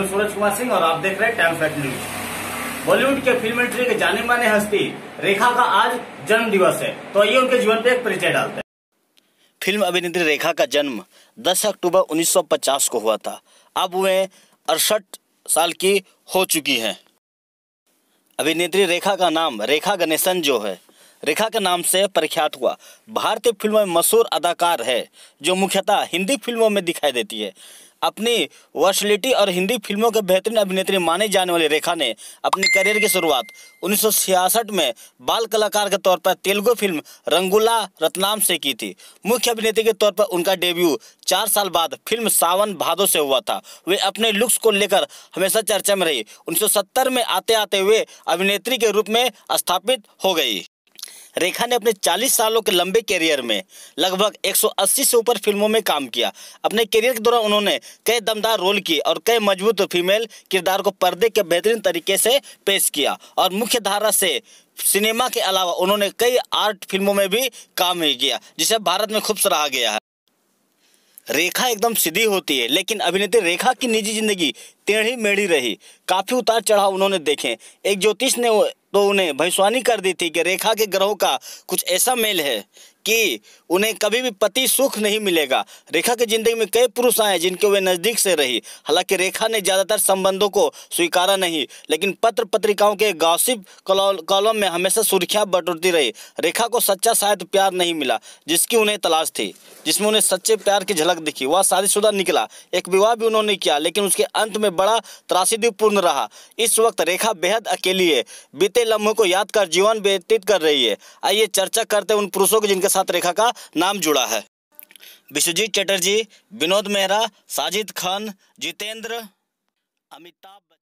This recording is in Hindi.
हूँ सूरज कुमार सिंह और आप देख रहे हैं टाइम फैक्ट न्यूज बॉलीवुड के फिल्म इंडस्ट्री के जाने माने हस्ती रेखा का आज जन्म दिवस है तो आइए उनके जीवन पे एक परिचय डालते हैं फिल्म अभिनेत्री रेखा का जन्म 10 अक्टूबर 1950 को हुआ था अब वे अड़सठ साल की हो चुकी हैं अभिनेत्री रेखा का नाम रेखा गणेशन जो है रेखा के नाम से प्रख्यात हुआ भारतीय फिल्मों में मशहूर अदाकार है जो मुख्यतः हिंदी फिल्मों में दिखाई देती है अपनी वर्सलिटी और हिंदी फिल्मों के बेहतरीन अभिनेत्री माने जाने वाली रेखा ने अपने करियर की शुरुआत उन्नीस में बाल कलाकार के तौर पर तेलुगु फिल्म रंगुला रतनाम से की थी मुख्य अभिनेत्री के तौर पर उनका डेब्यू चार साल बाद फिल्म सावन भादो से हुआ था वे अपने लुक्स को लेकर हमेशा चर्चा में रही उन्नीस में आते आते हुए अभिनेत्री के रूप में स्थापित हो गई रेखा ने अपने 40 सालों के लंबे कैरियर में लगभग 180 से ऊपर फिल्मों में काम किया अपने कैरियर के दौरान उन्होंने कई दमदार रोल किए और कई मजबूत फीमेल किरदार को पर्दे के बेहतरीन तरीके से पेश किया और मुख्य धारा से सिनेमा के अलावा उन्होंने कई आर्ट फिल्मों में भी काम किया जिसे भारत में खूब सराहा गया है रेखा एकदम सीधी होती है लेकिन अभिनेत्री रेखा की निजी जिंदगी टेढ़ी मेढ़ी रही काफ़ी उतार चढ़ाव उन्होंने देखे एक ज्योतिष ने तो उन्हें भविष्यवाणी कर दी थी कि रेखा के ग्रहों का कुछ ऐसा मेल है कि उन्हें कभी भी पति सुख नहीं मिलेगा रेखा की जिंदगी में कई पुरुष आए जिनके वे नज़दीक से रही हालांकि रेखा ने ज़्यादातर संबंधों को स्वीकारा नहीं लेकिन पत्र पत्रिकाओं के गॉसिप कॉलम में हमेशा सुर्खियाँ बटोरती रही रेखा को सच्चा शायद प्यार नहीं मिला जिसकी उन्हें तलाश थी जिसमें उन्हें सच्चे प्यार की झलक दिखी वह शादीशुदा निकला एक विवाह भी उन्होंने किया लेकिन उसके अंत में बड़ा त्रासदीपूर्ण रहा इस वक्त रेखा बेहद अकेली है बीते लम्हों को याद कर जीवन व्यतीत कर रही है आइए चर्चा करते उन पुरुषों की जिनके साथ रेखा का नाम जुड़ा है विश्वजीत चटर्जी विनोद मेहरा साजिद खान जितेंद्र अमिताभ